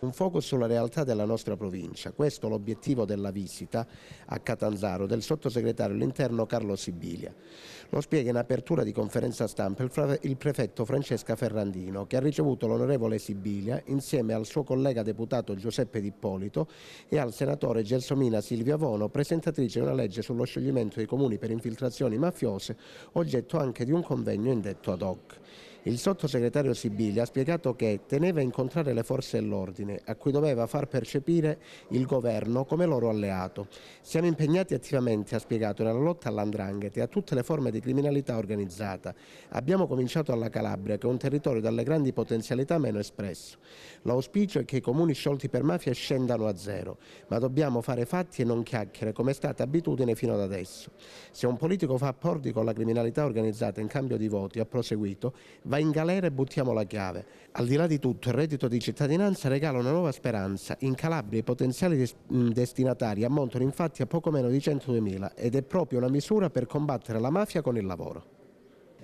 Un focus sulla realtà della nostra provincia, questo è l'obiettivo della visita a Catanzaro del sottosegretario all'interno Carlo Sibilia. Lo spiega in apertura di conferenza stampa il prefetto Francesca Ferrandino che ha ricevuto l'onorevole Sibilia insieme al suo collega deputato Giuseppe D'Ippolito e al senatore Gelsomina Silvia Vono, presentatrice di una legge sullo scioglimento dei comuni per infiltrazioni mafiose, oggetto anche di un convegno indetto ad hoc. Il sottosegretario Sibili ha spiegato che teneva a incontrare le forze dell'ordine, a cui doveva far percepire il governo come loro alleato. Siamo impegnati attivamente, ha spiegato, nella lotta all'andrangheta e a tutte le forme di criminalità organizzata. Abbiamo cominciato alla Calabria, che è un territorio dalle grandi potenzialità meno espresso. L'auspicio è che i comuni sciolti per mafia scendano a zero, ma dobbiamo fare fatti e non chiacchiere, come è stata abitudine fino ad adesso. Se un politico fa accordi con la criminalità organizzata in cambio di voti, ha proseguito, va in galera e buttiamo la chiave. Al di là di tutto, il reddito di cittadinanza regala una nuova speranza. In Calabria i potenziali des destinatari ammontano infatti a poco meno di 102.000 ed è proprio una misura per combattere la mafia con il lavoro.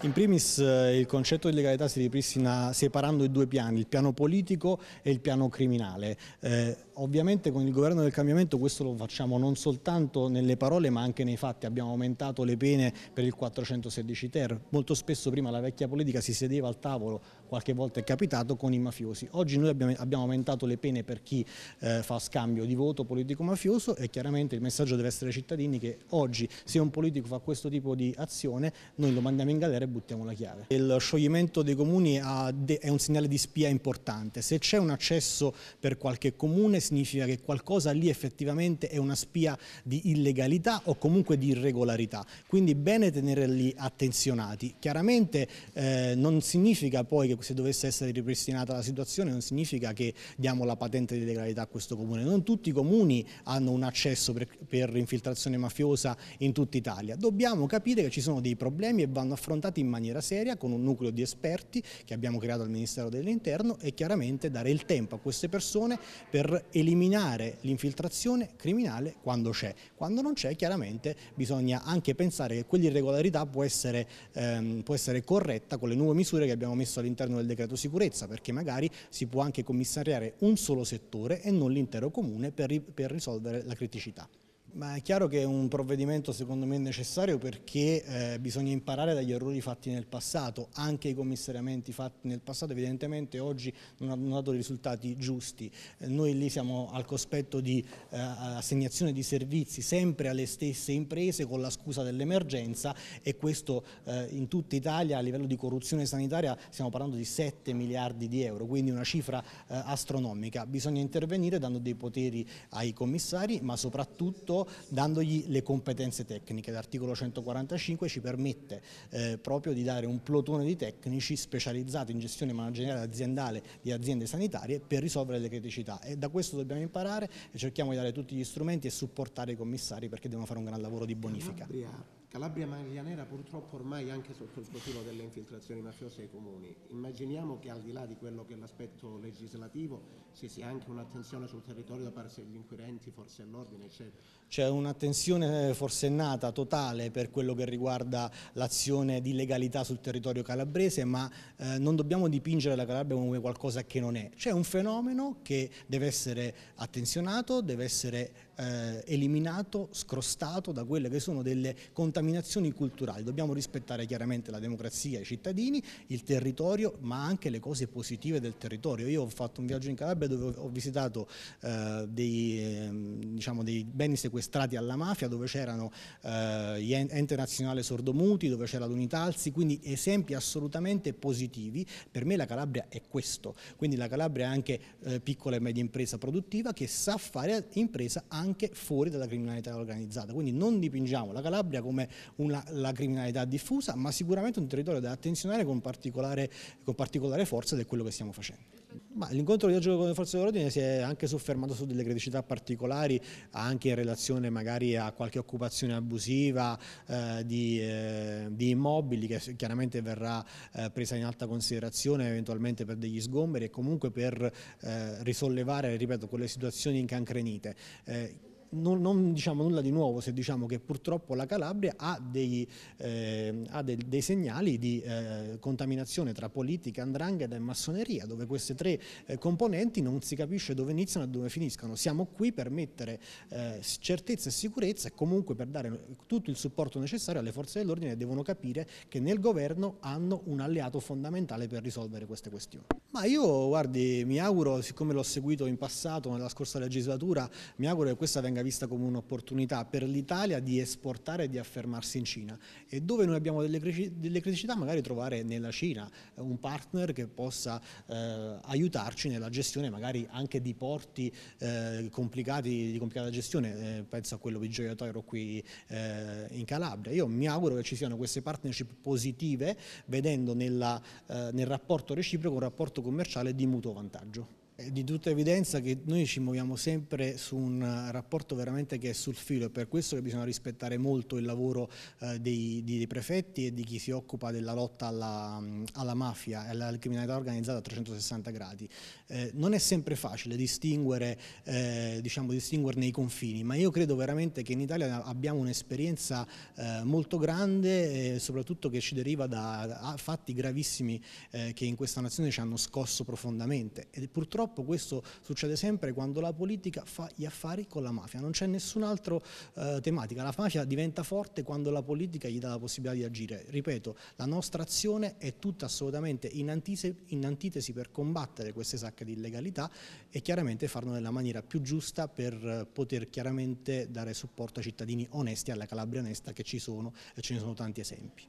In primis eh, il concetto di legalità si ripristina separando i due piani, il piano politico e il piano criminale. Eh, ovviamente con il governo del cambiamento questo lo facciamo non soltanto nelle parole ma anche nei fatti. Abbiamo aumentato le pene per il 416 ter. Molto spesso prima la vecchia politica si sedeva al tavolo, qualche volta è capitato, con i mafiosi. Oggi noi abbiamo, aumentato le pene per chi eh, fa scambio di voto politico-mafioso e chiaramente il messaggio deve essere ai cittadini che oggi se un politico fa questo tipo di azione noi lo mandiamo in galera chiave, buttiamo la chiave. Il scioglimento dei comuni è un segnale di spia importante. Se c'è un accesso per qualche comune significa che qualcosa lì effettivamente è una spia di illegalità o comunque di irregolarità. Quindi bene tenerli attenzionati. Chiaramente eh, non significa poi che se dovesse essere ripristinata la situazione non significa che diamo la patente di legalità a questo comune. Non tutti i comuni hanno un accesso per, per infiltrazione mafiosa in tutta Italia. Dobbiamo capire che ci sono dei problemi e vanno affrontati studiati in maniera seria con un nucleo di esperti che abbiamo creato al Ministero dell'Interno e chiaramente dare il tempo a queste persone per eliminare l'infiltrazione criminale quando c'è. Quando non c'è chiaramente bisogna anche pensare che quell'irregolarità può, ehm, può essere corretta con le nuove misure che abbiamo messo all'interno del decreto sicurezza perché magari si può anche commissariare un solo settore e non l'intero comune per, per risolvere la criticità. Ma è chiaro che è un provvedimento secondo me necessario perché eh, bisogna imparare dagli errori fatti nel passato, anche i commissariamenti fatti nel passato evidentemente oggi non hanno dato risultati giusti. Eh, noi lì siamo al cospetto di eh, assegnazione di servizi sempre alle stesse imprese con la scusa dell'emergenza e questo eh, in tutta Italia a livello di corruzione sanitaria stiamo parlando di 7 miliardi di euro, quindi una cifra eh, astronomica. Bisogna intervenire dando dei poteri ai commissari ma soprattutto dandogli le competenze tecniche. L'articolo 145 ci permette eh, proprio di dare un plotone di tecnici specializzati in gestione manageriale aziendale di aziende sanitarie per risolvere le criticità e da questo dobbiamo imparare e cerchiamo di dare tutti gli strumenti e supportare i commissari perché devono fare un gran lavoro di bonifica. Calabria Maglianera purtroppo ormai anche sotto il profilo delle infiltrazioni mafiose ai comuni. Immaginiamo che al di là di quello che è l'aspetto legislativo ci sia anche un'attenzione sul territorio da parte degli inquirenti, forse all'ordine, eccetera. C'è un'attenzione eh, forsennata, totale per quello che riguarda l'azione di legalità sul territorio calabrese, ma eh, non dobbiamo dipingere la Calabria come qualcosa che non è. C'è un fenomeno che deve essere attenzionato, deve essere eh, eliminato, scrostato da quelle che sono delle contaminazioni contaminazioni culturali. Dobbiamo rispettare chiaramente la democrazia, i cittadini, il territorio, ma anche le cose positive del territorio. Io ho fatto un viaggio in Calabria dove ho visitato eh, dei, ehm, diciamo, dei, beni sequestrati alla mafia, dove c'erano eh, gli ente nazionale sordomuti, dove c'era l'Unitalsi, quindi esempi assolutamente positivi. Per me la Calabria è questo, quindi la Calabria è anche eh, piccola e media impresa produttiva che sa fare impresa anche fuori dalla criminalità organizzata. Quindi non dipingiamo la Calabria come una, la criminalità diffusa, ma sicuramente un territorio da attenzionare con particolare, con particolare forza ed è quello che stiamo facendo. L'incontro di oggi con le forze dell'ordine si è anche soffermato su delle criticità particolari, anche in relazione magari a qualche occupazione abusiva eh, di, eh, di, immobili che chiaramente verrà eh, presa in alta considerazione eventualmente per degli sgomberi e comunque per eh, risollevare, ripeto, quelle situazioni incancrenite. Eh, non, non, diciamo nulla di nuovo se diciamo che purtroppo la Calabria ha dei, eh, ha dei, dei segnali di eh, contaminazione tra politica, andrangheta e massoneria, dove queste tre eh, componenti non si capisce dove iniziano e dove finiscono. Siamo qui per mettere eh, certezza e sicurezza e comunque per dare tutto il supporto necessario alle forze dell'ordine che devono capire che nel governo hanno un alleato fondamentale per risolvere queste questioni. Ma io, guardi, mi auguro, siccome l'ho seguito in passato, nella scorsa legislatura, mi auguro che questa venga vista come un'opportunità per l'Italia di esportare e di affermarsi in Cina e dove noi abbiamo delle, criticità magari trovare nella Cina eh, un partner che possa eh, aiutarci nella gestione magari anche di porti eh, complicati, di complicata gestione, eh, penso a quello di Gioia Toiro qui eh, in Calabria. Io mi auguro che ci siano queste partnership positive vedendo nella, eh, nel rapporto reciproco un rapporto commerciale di mutuo vantaggio. È di tutta evidenza che noi ci muoviamo sempre su un rapporto veramente che è sul filo, è per questo che bisogna rispettare molto il lavoro eh, dei, dei, prefetti e di chi si occupa della lotta alla, alla mafia e alla criminalità organizzata a 360 gradi. Eh, non è sempre facile distinguere, eh, diciamo, distinguerne i confini, ma io credo veramente che in Italia abbiamo un'esperienza eh, molto grande, soprattutto che ci deriva da fatti gravissimi eh, che in questa nazione ci hanno scosso profondamente e purtroppo purtroppo questo succede sempre quando la politica fa gli affari con la mafia, non c'è nessun'altra eh, tematica, la mafia diventa forte quando la politica gli dà la possibilità di agire, ripeto, la nostra azione è tutta assolutamente in antitesi, in antitesi per combattere queste sacche di illegalità e chiaramente farlo nella maniera più giusta per eh, poter chiaramente dare supporto ai cittadini onesti alla Calabria onesta che ci sono e ce ne sono tanti esempi.